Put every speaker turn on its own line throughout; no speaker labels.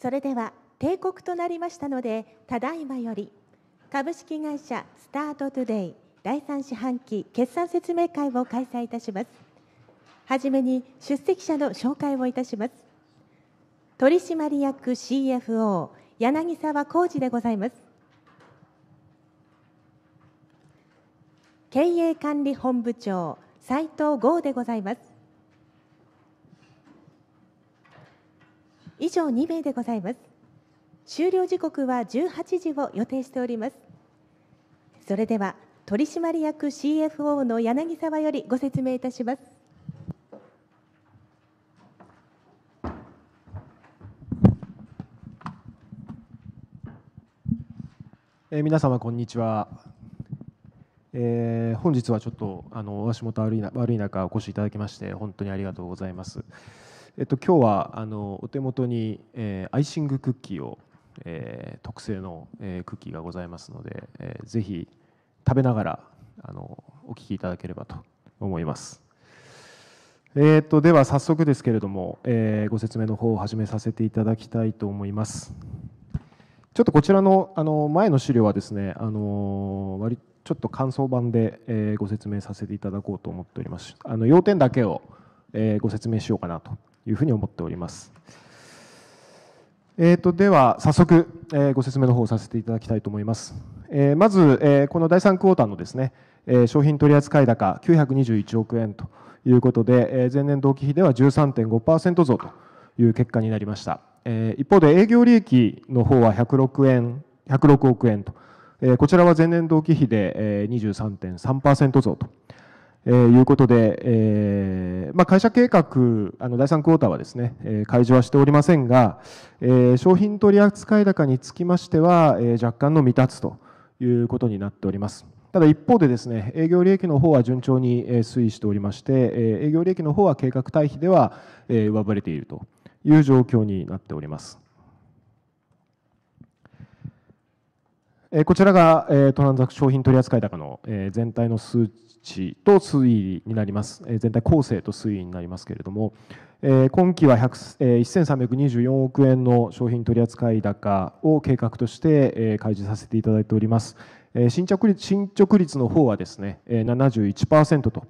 それでは定刻となりましたのでただいまより株式会社スタートトゥデイ第3四半期決算説明会を開催いたしますはじめに出席者の紹介をいたします取締役 CFO 柳沢浩二でございます経営管理本部長斉藤剛でございます以上2名でございます終了時刻は18時を予定しておりますそれでは取締役 CFO の柳沢よりご説明いたしますえー、皆様こんにちは、えー、本日はちょっとあの足元悪いな悪い中お越しいただきまして本当にありがとうございます。えっと、今日はあのお手元に、えー、アイシングクッキーを、えー、特製の、えー、クッキーがございますので、えー、ぜひ食べながらあのお聞きいただければと思います。えーと、とでは早速ですけれども、えー、ご説明の方を始めさせていただきたいと思います。ちょっとこちらのあの前の資料はですね、あの割ちょっと感想版で、えご説明させていただこうと思っておりますあの要点だけを、えご説明しようかなというふうに思っております。えーと、では早速、えー、ご説明の方をさせていただきたいと思います。えー、まず、えー、この第3クォーターのですね、えー、商品取扱高921億円ということで、えー、前年同期比では13.5%増という結果になりました。えー、一方で営業利益の方は106円106億円と、えー、こちらは前年同期比で、えー、23.3%増と。えー、いうことで、えーまあ、会社計画、あの第3クォーターはですね、えー、開示はしておりませんが、えー、商品取扱高につきましては、えー、若干の未達ということになっております。ただ一方でですね営業利益の方は順調に推移しておりまして営業利益の方は計画対比では上振れているという状況になっております。こちらがトランザク商品取扱高の全体の数値値と推移になります、え全体構成と推移になりますけれども、え今期は1 3 2 4億円の商品取扱高を計画として、え開示させていただいております、え進捗率進捗率の方はですね、え71%と、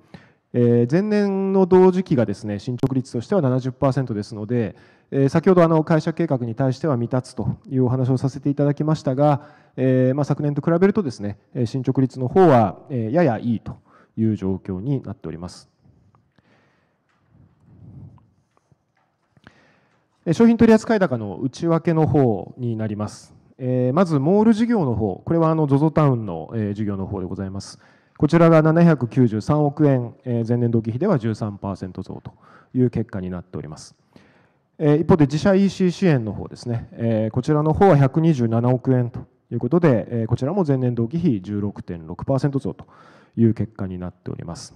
え前年の同時期がですね進捗率としては70%ですので、え先ほどあの会社計画に対しては未達というお話をさせていただきましたが、えま昨年と比べるとですね進捗率の方はややいいという状況になっております。商品取扱高の内訳の方になります。えまず、モール事業の方、これはあの ZOZO タウンの、え事業の方でございます。こちらが793億円、え前年同期比では13%増という結果になっております。え一方で自社 EC 支援の方ですね、えこちらの方は127億円ということで、えこちらも前年同期比16.6%増という結果になっております。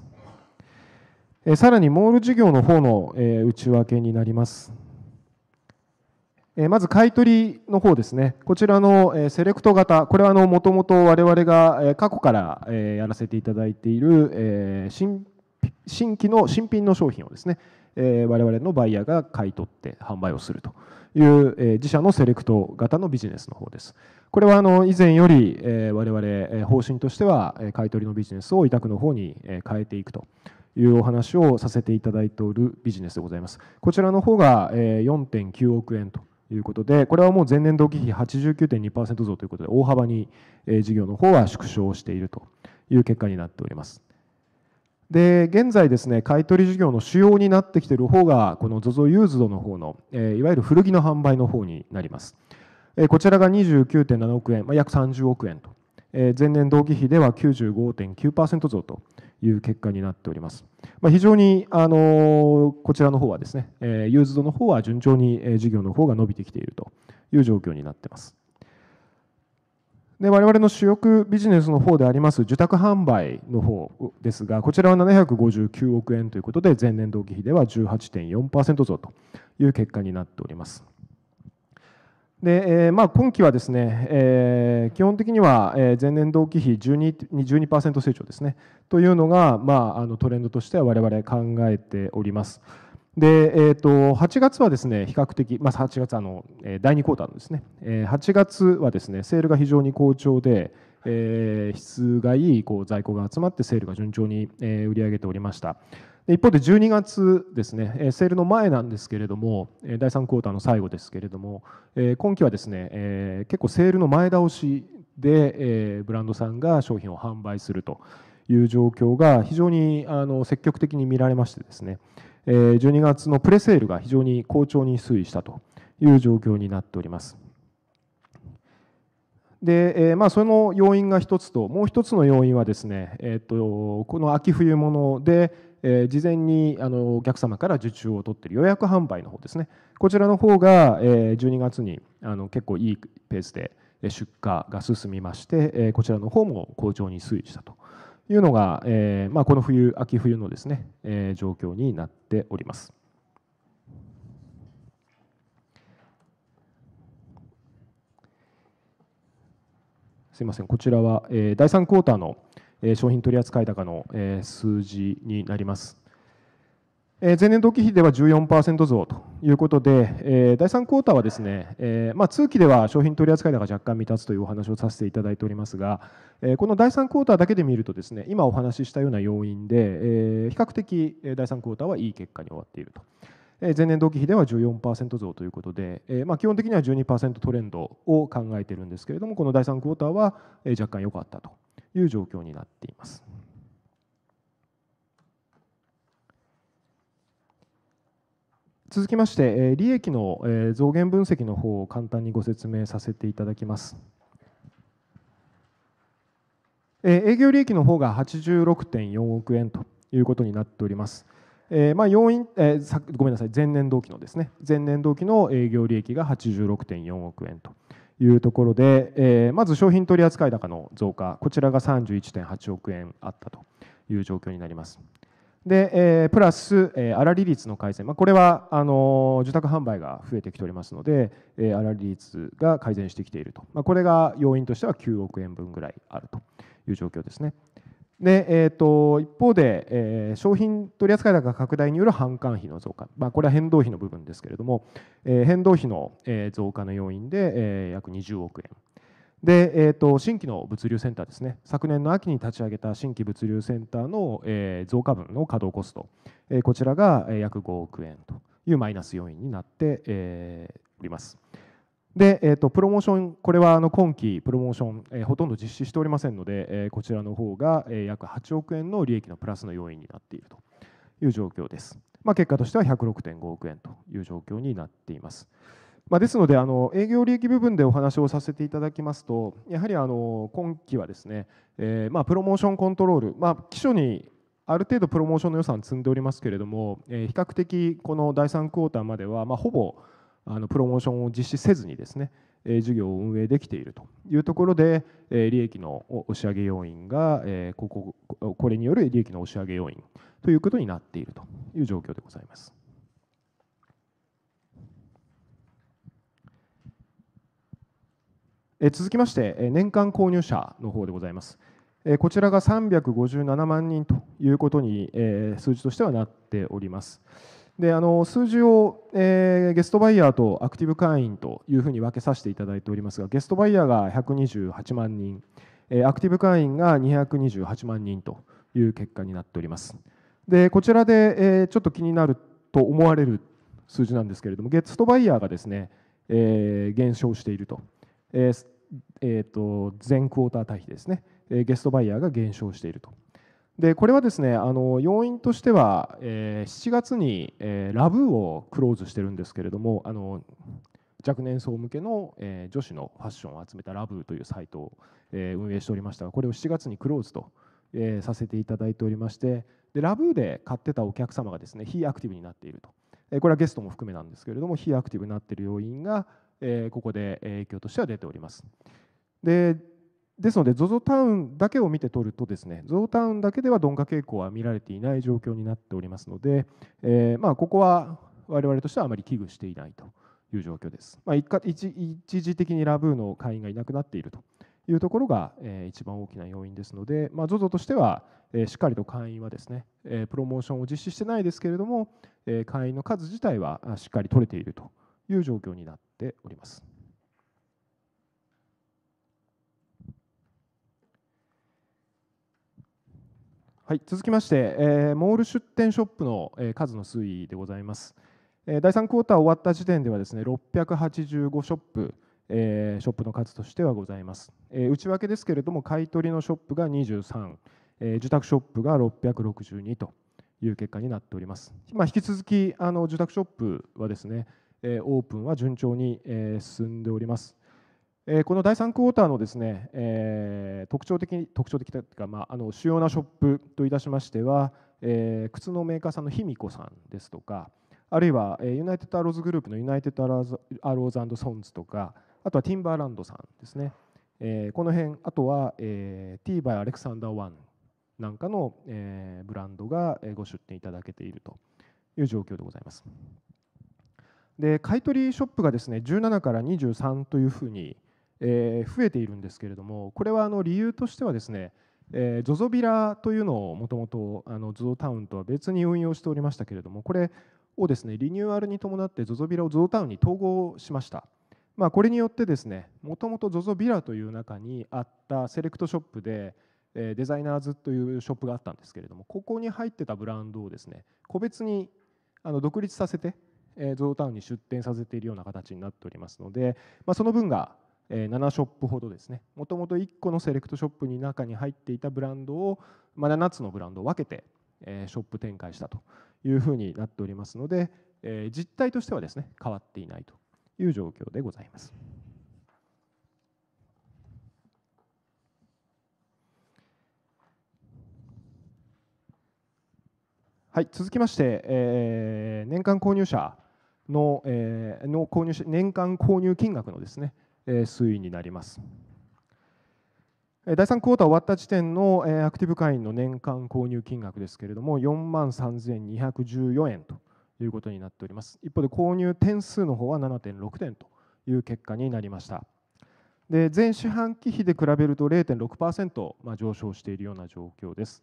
えさらにモール事業の方の、え内訳になります。えまず買取の方ですね、こちらの、えセレクト型、これはもともと我々が、え過去から、えやらせていただいている、え新新規の新品の商品をですね、え我々のバイヤーが買い取って販売をするという、え自社のセレクト型のビジネスの方です。これはあの以前より我々方針としては買い取りのビジネスを委託の方に変えていくというお話をさせていただいておるビジネスでございます。こちらの方が4.9億円ということで、これはもう前年同期比89.2%増ということで、大幅に事業の方は縮小しているという結果になっております。で現在ですね買取事業の主要になってきている方がこの ZOZO ユーズドの方の、いわゆる古着の販売の方になります。こちらが29.7億円、まあ、約30億円と、前年同期比では95.9%増という結果になっております。まあ、非常にあのこちらの方はですね、ユーズドの方は順調に事業の方が伸びてきているという状況になっています。で我々の主力ビジネスの方であります受託販売の方ですがこちらは759億円ということで前年同期比では18.4%増という結果になっております。で、えーまあ、今期はですね、えー、基本的には前年同期比 12%, 12成長ですねというのが、まあ、あのトレンドとしては我々考えております。で、えーと、8月はですね比較的、まあ、8月あの第2クォーターのですね8月はですねセールが非常に好調で、えー、質がいいこう在庫が集まってセールが順調に売り上げておりました。一方で12月ですね、セールの前なんですけれども、第3クォーターの最後ですけれども、今期はですね、結構セールの前倒しでブランドさんが商品を販売するという状況が非常に積極的に見られましてですね、12月のプレセールが非常に好調に推移したという状況になっております。で、えまあ、その要因が1つともう1つの要因はですね、えと、この秋冬物で、えー、事前にあのお客様から受注を取っている予約販売の方ですねこちらの方が、えー、12月にあの結構いいペースで出荷が進みまして、えー、こちらの方も好調に推移したというのが、えーまあ、この冬秋冬のですね、えー、状況になっております。すみませんこちらは、えー、第3クォーターの商品取扱高の数字になります。前年同期比では14%増ということで、第3クォーターはですね、まあ、通期では商品取扱高が若干未達というお話をさせていただいておりますが、この第3クォーターだけで見ると、ですね今お話ししたような要因で、比較的第3クォーターはいい結果に終わっていると。前年同期比では14%増ということで、まあ、基本的には12%トレンドを考えているんですけれども、この第3クォーターは若干良かったという状況になっています。続きまして、利益の増減分析の方を簡単にご説明させていただきます。営業利益の方が86.4億円ということになっております。えー、まあ要因、えー、ごめんなさい前年同期のですね前年同期の営業利益が86.4億円というところで、えー、まず商品取扱高の増加、こちらが31.8億円あったという状況になります。で、えー、プラス、えー、粗利率の改善、まあ、これはあのー、受託販売が増えてきておりますので、えー、粗利率が改善してきていると、まあ、これが要因としては9億円分ぐらいあるという状況ですね。でえーと、一方で、えー、商品取扱高拡大による販管費の増加、まあ、これは変動費の部分ですけれども、えー、変動費の、え増加の要因で、えー、約20億円で、えーと、と新規の物流センターですね昨年の秋に立ち上げた新規物流センターの、えー、増加分の稼働コスト、えー、こちらが約5億円というマイナス要因になって、えー、おります。で、えーと、プロモーション、これはあの今期、プロモーション、えー、ほとんど実施しておりませんので、えー、こちらの方が、えー、約8億円の利益のプラスの要因になっているという状況です。まあ、結果としては106.5億円という状況になっています。まあ、ですのであの、営業利益部分でお話をさせていただきますと、やはりあの今期はですね、えーまあ、プロモーションコントロール、まあ、基礎にある程度プロモーションの予算積んでおりますけれども、えー、比較的この第3クォーターまでは、まあ、ほぼあのプロモーションを実施せずにですね事業を運営できているというところで利益の押し上げ要因がこここれによる利益の押し上げ要因ということになっているという状況でございます。続きまして年間購入者の方でございます。こちらが357万人ということに数字としてはなっております。であの数字を、えー、ゲストバイヤーとアクティブ会員というふうに分けさせていただいておりますがゲストバイヤーが128万人、えー、アクティブ会員が228万人という結果になっておりますでこちらで、えー、ちょっと気になると思われる数字なんですけれどもゲストバイヤーがですね、えー、減少していると,、えーえーと、全クォーター対比ですね、えー、ゲストバイヤーが減少しているとでこれはですねあの要因としては、えー、7月に、えー、ラブをクローズしてるんですけれどもあの若年層向けの、えー、女子のファッションを集めたラブというサイトを、えー、運営しておりましたがこれを7月にクローズと、えー、させていただいておりましてでラブで買ってたお客様がですね非アクティブになっていると、えー、これはゲストも含めなんですけれども非アクティブになっている要因が、えー、ここで影響としては出ております。でですので ZOZO タウンだけを見て取るとですね ZOZO タウンだけでは鈍化傾向は見られていない状況になっておりますので、えー、まあ、ここは我々としてはあまり危惧していないという状況です、まあ、一時的にラブーの会員がいなくなっているというところが、えー、一番大きな要因ですので、まあ、ZOZO としては、えー、しっかりと会員はですね、えー、プロモーションを実施してないですけれども、えー、会員の数自体はしっかり取れているという状況になっております。はい、続きまして、えー、モール出店ショップの、えー、数の推移でございます。えー、第3クォーター終わった時点ではですね、685ショップ、えー、ショップの数としてはございます。えー、内訳ですけれども、買取のショップが23、えー、受託ショップが662という結果になっております。まあ、引き続きあの受託ショップはですね、えー、オープンは順調に、えー、進んでおります。えこの第3クォーターのですね、え特徴的特徴的というか、まあ、あの主要なショップといたしましては、え靴のメーカーさんの卑弥呼さんですとかあるいは、えユナイテッド・アローズグループのユナイテッド・アローズソンズとかあとはティンバーランドさんですね、えこの辺あとは、えー、ティーバイ・アレクサンダー・ワンなんかの、えブランドがご出店いただけているという状況でございます。で買取ショップがですね17から23というふうに、えー、増えているんですけれどもこれはあの理由としてはですね ZOZO、ビラというのをもともと ZOZO タウンとは別に運用しておりましたけれどもこれをですねリニューアルに伴って ZOZO ビラを ZOZO タウンに統合しました。まあ、これによってですねもともと ZOZO ビラという中にあったセレクトショップでデザイナーズというショップがあったんですけれどもここに入ってたブランドをですね個別にあの独立させて ZOZO タウンに出店させているような形になっておりますので、まあ、その分が7ショップほどですねもともと1個のセレクトショップの中に入っていたブランドを、ま7つのブランドを分けてショップ展開したというふうになっておりますので実態としてはですね変わっていないという状況でございます。はい、続きまして、えー、年間購入者の,、えー、の購入年間購入金額のですね、推移になります。第3クォーター終わった時点のアクティブ会員の年間購入金額ですけれども4万3214円ということになっております一方で購入点数の方は7.6点という結果になりましたで前四半期比で比べると0.6%、まあ、上昇しているような状況です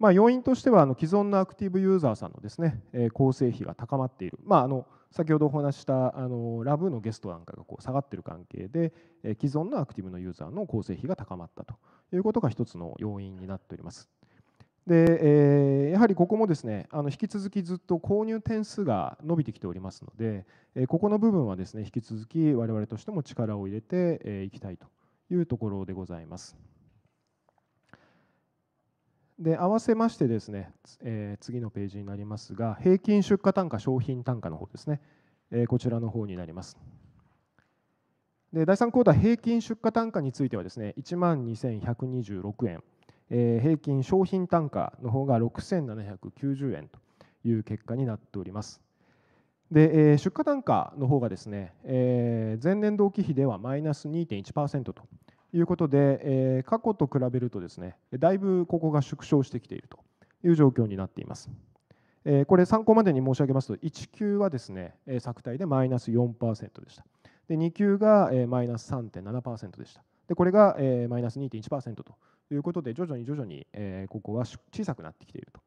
まあ、要因としてはあの既存のアクティブユーザーさんのですね、え構成費が高まっている、まあ、あの先ほどお話したあのラブのゲストなんかがこう下がっている関係で、え既存のアクティブのユーザーの構成費が高まったということが一つの要因になっております。でえー、やはりここもですねあの引き続きずっと購入点数が伸びてきておりますので、えー、ここの部分はですね引き続き我々としても力を入れてい、えー、きたいというところでございます。で合わせましてですね、えー、次のページになりますが平均出荷単価商品単価の方ですね、えー、こちらの方になりますで第3クォーター平均出荷単価についてはですね1万2126円、えー、平均商品単価の方が6790円という結果になっておりますで、え出荷単価の方がですね、え前年同期比ではマイナス2.1%ということで、え過去と比べるとですねだいぶここが縮小してきているという状況になっています。えこれ参考までに申し上げますと1級はですね削体でマイナス4%でしたで2級がマイナス3.7%でしたでこれがマイナス2.1%ということで徐々に徐々にここは小さくなってきていると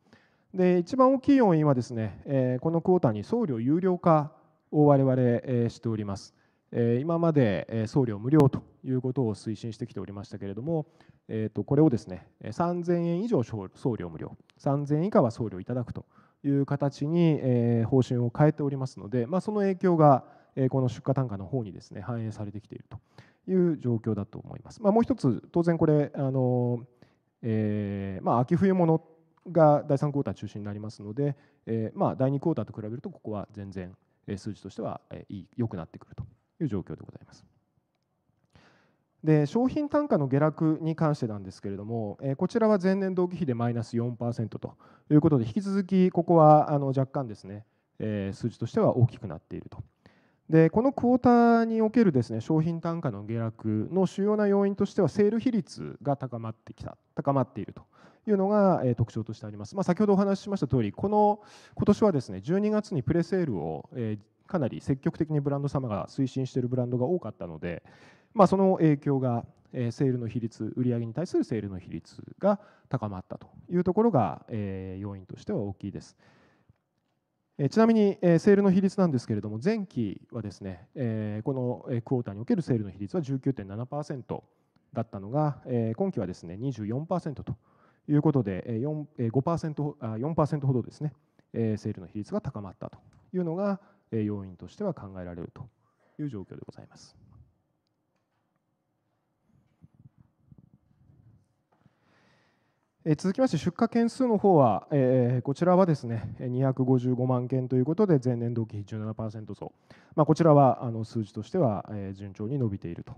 で一番大きい要因はですねこのクォーターに送料有料化を我々しておりますえ今まで送料無料ということを推進してきておりましたけれども、えとこれをですね3000円以上送料無料3000円以下は送料いただくという形に、え方針を変えておりますので、まあ、その影響が、えこの出荷単価の方にですね反映されてきているという状況だと思います。まあ、もう一つ当然これあの、えまあ、秋冬物が第3クォーター中心になりますので、えまあ、第2クォーターと比べるとここは全然数字としては良くなってくるという状況でございます。で商品単価の下落に関してなんですけれども、えこちらは前年同期比でマイナス4%ということで、引き続きここはあの若干ですね、え数字としては大きくなっていると。でこのクォーターにおけるですね商品単価の下落の主要な要因としてはセール比率が高まってきた高まっているというのが、え特徴としてあります、まあ、先ほどお話ししました通りこの今年はですね12月にプレセールを、かなり積極的にブランド様が推進しているブランドが多かったので、まあ、その影響がセールの比率売上に対するセールの比率が高まったというところが要因としては大きいです。ちなみにセールの比率なんですけれども前期はですねこのクォーターにおけるセールの比率は19.7%だったのが今期はですね24%ということで 4%, 4ほどですねセールの比率が高まったというのが要因としては考えられるという状況でございます。続きまして出荷件数の方は、えこちらはですね255万件ということで前年同期比17%増、まあ、こちらはあの数字としては順調に伸びていると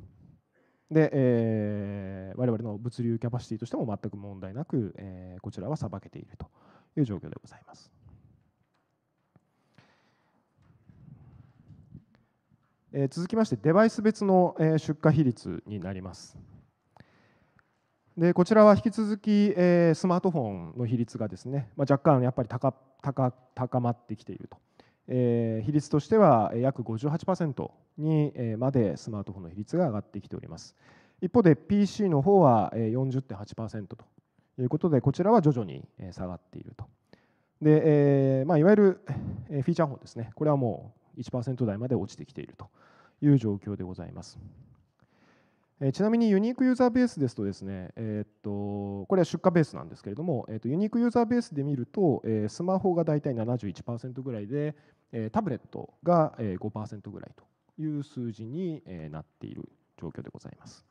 で、えー、我々の物流キャパシティとしても全く問題なく、えこちらはさばけているという状況でございます。え続きましてデバイス別の出荷比率になります。でこちらは引き続き、えスマートフォンの比率がですね、ま若干やっぱり高高高まってきていると、え比率としては約58%にまでスマートフォンの比率が上がってきております一方で PC の方は40.8%ということでこちらは徐々に下がっているとで、えまあ、いわゆるフィーチャーフォンですねこれはもう1%台まで落ちてきているという状況でございます。えちなみにユニークユーザーベースですとですね、えっとこれは出荷ベースなんですけれども、えっとユニークユーザーベースで見ると、えスマホが大体71%ぐらいで、えタブレットが5%ぐらいという数字になっている状況でございます。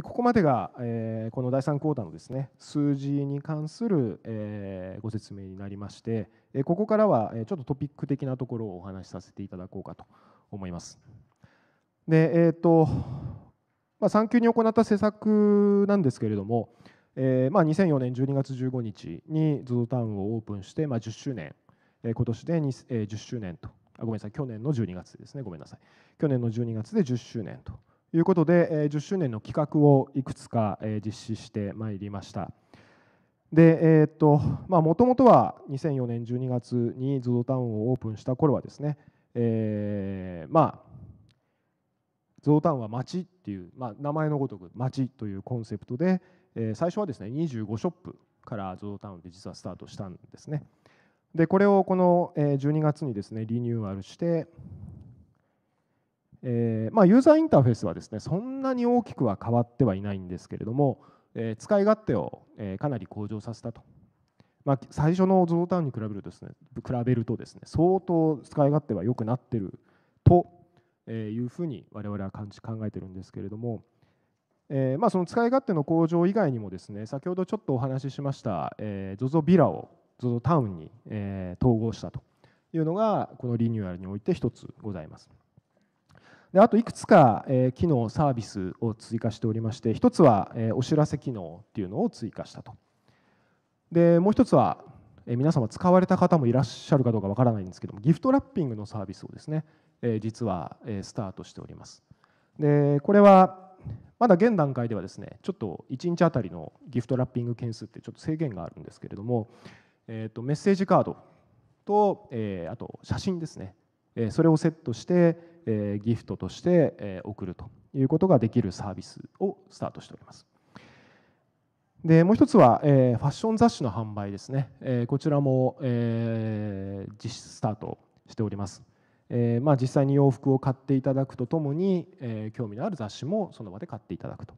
ここまでが、えこの第3クォーターのですね数字に関する、えご説明になりまして、えここからは、えちょっとトピック的なところをお話しさせていただこうかと思います。でえーとまあ、産休に行った施策なんですけれども、えまあ、2004年12月15日に ZOZO タウンをオープンして、まあ、10周年、え今年で、え10周年とあごめんなさい去年の12月ですねごめんなさい去年の12月で10周年と。いうことで、10周年の企画をいくつか、実施してまいりました。でえー、っとは2004年12月に ZOZO タウンをオープンした頃はですね、えー、まあ ZOZO タウンは街っていう、まあ、名前のごとく街というコンセプトで、最初はですね25ショップから ZOZO タウンで実はスタートしたんですね。でこれをこの12月にですねリニューアルして、えー、まあ、ユーザーインターフェースはですねそんなに大きくは変わってはいないんですけれども、えー、使い勝手を、えー、かなり向上させたと、まあ、最初のゾウタウンに比べるとですね比べるとですね相当使い勝手は良くなってるというふうに我々は感じ考えてるんですけれども、えまあ、その使い勝手の向上以外にもですね先ほどちょっとお話ししました、えー、ZOZO ビラを ZOZO タウンに、え統合したというのがこのリニューアルにおいて一つございます。であといくつか、え機能サービスを追加しておりまして1つは、えお知らせ機能っていうのを追加したとでもう1つは、え皆様使われた方もいらっしゃるかどうかわからないんですけどもギフトラッピングのサービスをですね、え実は、えスタートしておりますでこれはまだ現段階ではですねちょっと1日あたりのギフトラッピング件数ってちょっと制限があるんですけれども、えー、とメッセージカードと、えあと写真ですねそれをセットしてギフトとして送るということができるサービスをスタートしております。でもう一つは、えファッション雑誌の販売ですね、えこちらも、え実施スタートしております、えまあ、実際に洋服を買っていただくとともに、え興味のある雑誌もその場で買っていただくと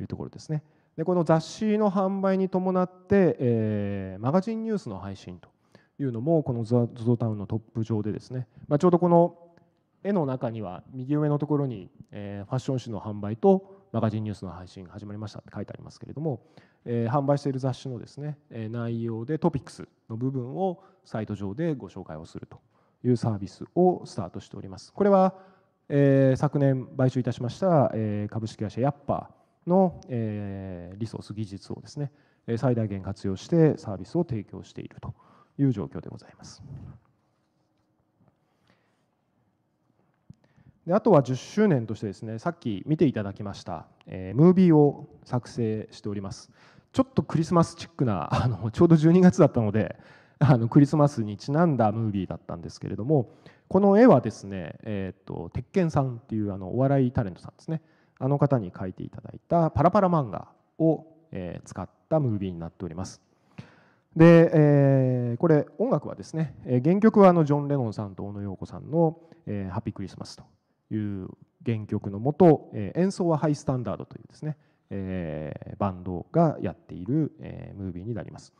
いうところですねでこの雑誌の販売に伴って、えマガジンニュースの配信というのもこのゾゾタウンのトップ上でですね、まあ、ちょうどこの絵の中には右上のところに、えファッション誌の販売とマガジンニュースの配信始まりましたって書いてありますけれども、えー、販売している雑誌のですね、え内容でトピックスの部分をサイト上でご紹介をするというサービスをスタートしております。これは、えー、昨年買収いたしました、えー、株式会社ヤッパーの、えー、リソース技術をですね最大限活用してサービスを提供していると。いう状況でございます。であとは10周年としてですねさっき見ていただきました、えー、ムービーを作成しておりますちょっとクリスマスチックなあのちょうど12月だったのであのクリスマスにちなんだムービーだったんですけれどもこの絵はですね、えーと、と鉄拳さんっていうあのお笑いタレントさんですねあの方に描いていただいたパラパラ漫画を、えー、使ったムービーになっておりますで、えー、これ音楽はですね、え原曲はあのジョン・レノンさんと小野洋子さんの「えー、ハッピークリスマス」という原曲のもと、え演奏はハイスタンダードというですね、えー、バンドがやっている、えムービーになります、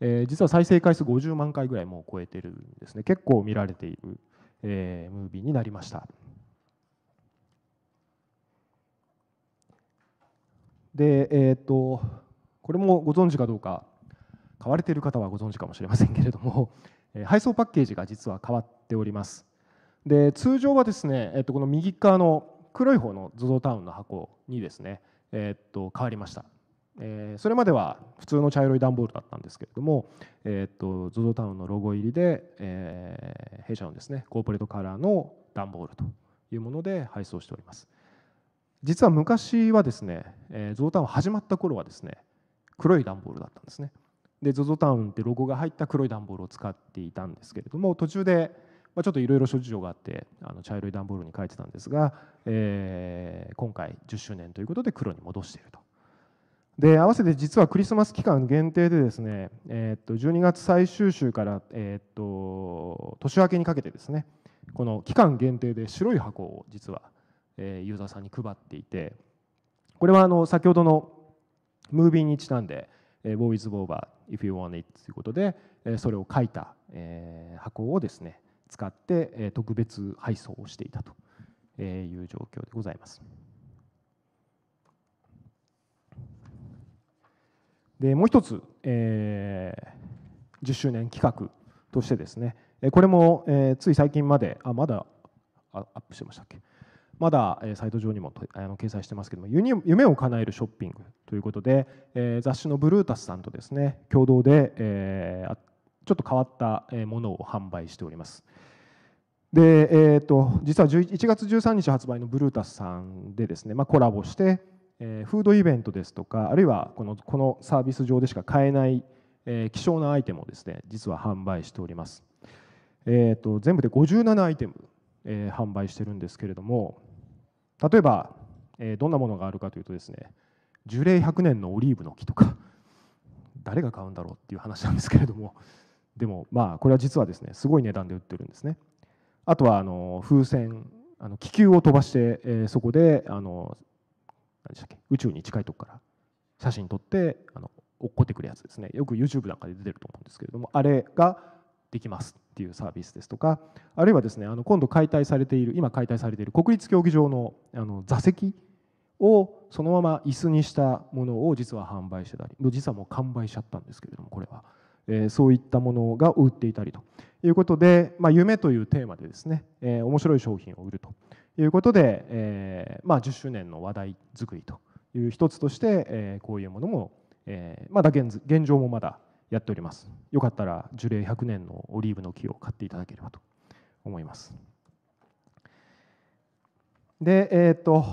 え実は再生回数50万回ぐらいもう超えてるんですね結構見られている、えムービーになりましたでえっ、とこれもご存知かどうか買われている方はご存知かもしれませんけれども、え配送パッケージが実は変わっておりますで通常はですね、えっと、この右側の黒い方の ZOZO タウンの箱にですね、えっと、変わりました、えそれまでは普通の茶色い段ボールだったんですけれども、えっと ZOZO タウンのロゴ入りで、え弊社のですねコーポレートカラーの段ボールというもので配送しております実は昔はですね ZOZO、ー、タウン始まった頃はですね黒い段ボールだったんですねで ZOZO タウンってロゴが入った黒い段ボールを使っていたんですけれども途中で、まあ、ちょっといろいろ諸事情があってあの茶色い段ボールに書いてたんですが、えー、今回10周年ということで黒に戻していると。で合わせて実はクリスマス期間限定でですね、えっ、と12月最終週から、えっ、と年明けにかけてですねこの期間限定で白い箱を実は、えー、ユーザーさんに配っていてこれはあの先ほどのムービーにちなんで「War is over if you want it」ということでそれを書いた箱をですね使って特別配送をしていたという状況でございます。でもう一つ、えー、10周年企画としてですねこれも、えつい最近まであまだアップしてましたっけまだサイト上にもあの掲載してますけども夢を叶えるショッピングということで、え雑誌のブルータスさんとですね共同で、えちょっと変わったものを販売しております。で、えーと、実は1月13日発売のブルータスさんでですね、まあ、コラボして、えー、フードイベントですとかあるいはこのこのサービス上でしか買えない、えー、希少なアイテムをですね実は販売しております、えーと、と全部で57アイテムえ販売してるんですけれども例えば、えどんなものがあるかというとですね樹齢100年のオリーブの木とか誰が買うんだろうっていう話なんですけれどもでもまあこれは実はですねすごい値段で売ってるんですね。あとはあの風船あの気球を飛ばして、えそこであの何でしたっけ宇宙に近いとこから写真撮ってあの落っこってくるやつですねよく YouTube なんかで出てると思うんですけれどもあれができますっていうサービスですとかあるいはですねあの今度解体されている今解体されている国立競技場のあの座席をそのまま椅子にしたものを実は販売してたり実はもう完売しちゃったんですけれどもこれは、えー、そういったものが売っていたりということで、まあ、夢というテーマでですね、えー、面白い商品を売るということで、えーまあ、10周年の話題作りという一つとして、えー、こういうものも、えーまだ現現状もまだやっておりますよかったら樹齢100年のオリーブの木を買っていただければと思いますでえー、っと、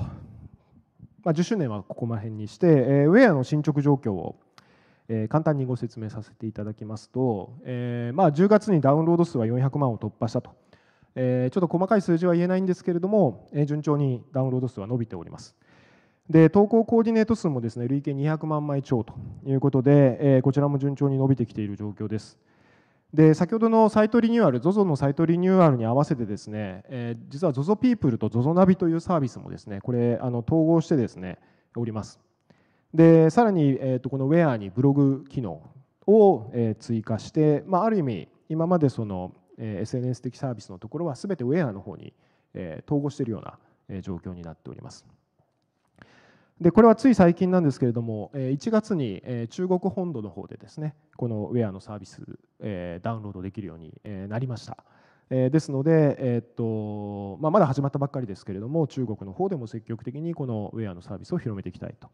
まあ、10周年はここら辺にして、えー、ウェアの進捗状況をえ簡単にご説明させていただきますと、えー、まあ、10月にダウンロード数は400万を突破したと、えー、ちょっと細かい数字は言えないんですけれども、えー、順調にダウンロード数は伸びております。で投稿コーディネート数もですね累計200万枚超ということで、えこちらも順調に伸びてきている状況です。で先ほどのサイトリニューアル ZOZO のサイトリニューアルに合わせてですね、え実は ZOZO ピープルと ZOZO ナビというサービスもですねこれあの統合してですねおります。でさらに、えー、とこのウェアにブログ機能を、え追加して、まあ、ある意味今までその、え SNS 的サービスのところはすべてウェアの方に、え統合しているような状況になっております。でこれはつい最近なんですけれども1月に中国本土の方でですねこのウェアのサービスダウンロードできるようになりましたですので、えっとまあ、まだ始まったばっかりですけれども中国の方でも積極的にこのウェアのサービスを広めていきたいと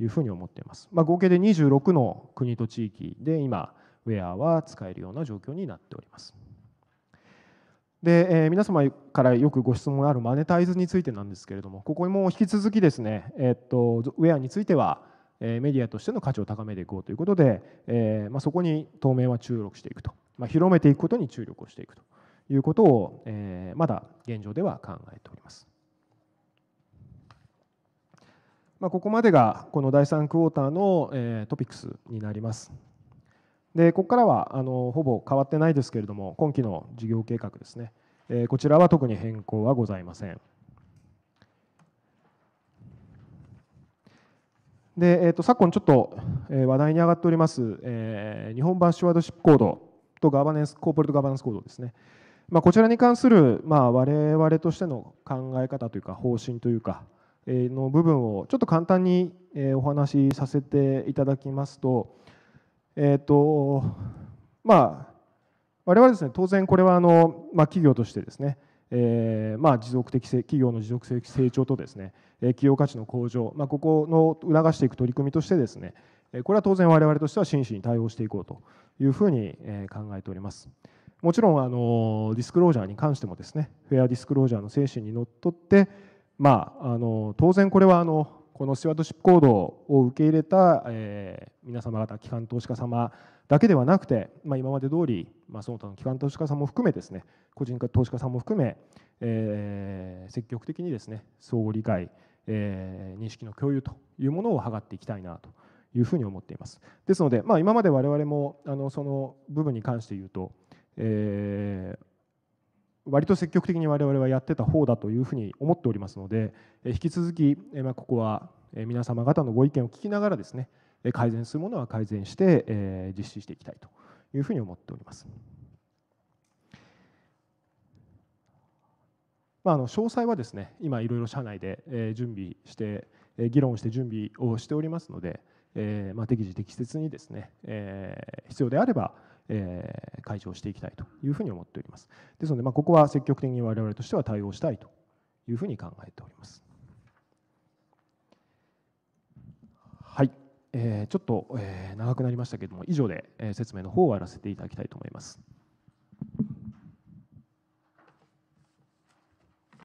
いうふうに思っています、まあ、合計で26の国と地域で今ウェアは使えるような状況になっておりますで、えー、皆様からよくご質問があるマネタイズについてなんですけれどもここも引き続きですね、えっとウェアについては、えメディアとしての価値を高めていこうということで、えー、まあ、そこに当面は注力していくと、まあ、広めていくことに注力をしていくということを、えー、まだ現状では考えております。まあ、ここまでがこの第3クォーターの、えトピックスになります。でここからはあのほぼ変わってないですけれども今期の事業計画ですね、えー、こちらは特に変更はございません。でえーと、昨今ちょっと、え話題に上がっております、えー、日本版シュワードシップコードとガバナンスコーポレートガバナンスコードですね、まあ、こちらに関する、まあ、我々としての考え方というか方針というか、えの部分をちょっと簡単に、えお話しさせていただきますと、えっ、ー、と、まあ、我々ですね、当然これはあの、まあ、企業としてですね、えーまあ、持続的企業の持続的成長とですね、えー、企業価値の向上、まあ、ここの促していく取り組みとしてですね、えー、これは当然我々としては真摯に対応していこうというふうに、えー、考えております。もちろんあのディスクロージャーに関してもですねフェアディスクロージャーの精神にのっとって、まあ、あの当然これはあのこのスワードシップ行動を受け入れた、えー、皆様方、機関投資家様だけではなくて、まあ、今まで通り、まあ、その他の機関投資家さんも含めですね、個人投資家さんも含め、えー、積極的にですね、相互理解、えー、認識の共有というものを図っていきたいなというふうに思っています。ですので、まあ、今まで我々もあのその部分に関して言うと、えー、割と積極的に我々はやってた方だというふうに思っておりますので、引き続き、まあ、ここは皆様方のご意見を聞きながらですね、改善するものは改善して、え実施していきたいというふうに思っております。まあ、あの詳細はですね今いろいろ社内で、え準備して、え議論して準備をしておりますので、えまあ、適時適切にですね、え必要であればえ解消していきたいというふうに思っております。ですので、まあ、ここは積極的に我々としては対応したいというふうに考えております。はい、えちょっと、え長くなりましたけれども、以上で、え説明の方を終わらせていただきたいと思います。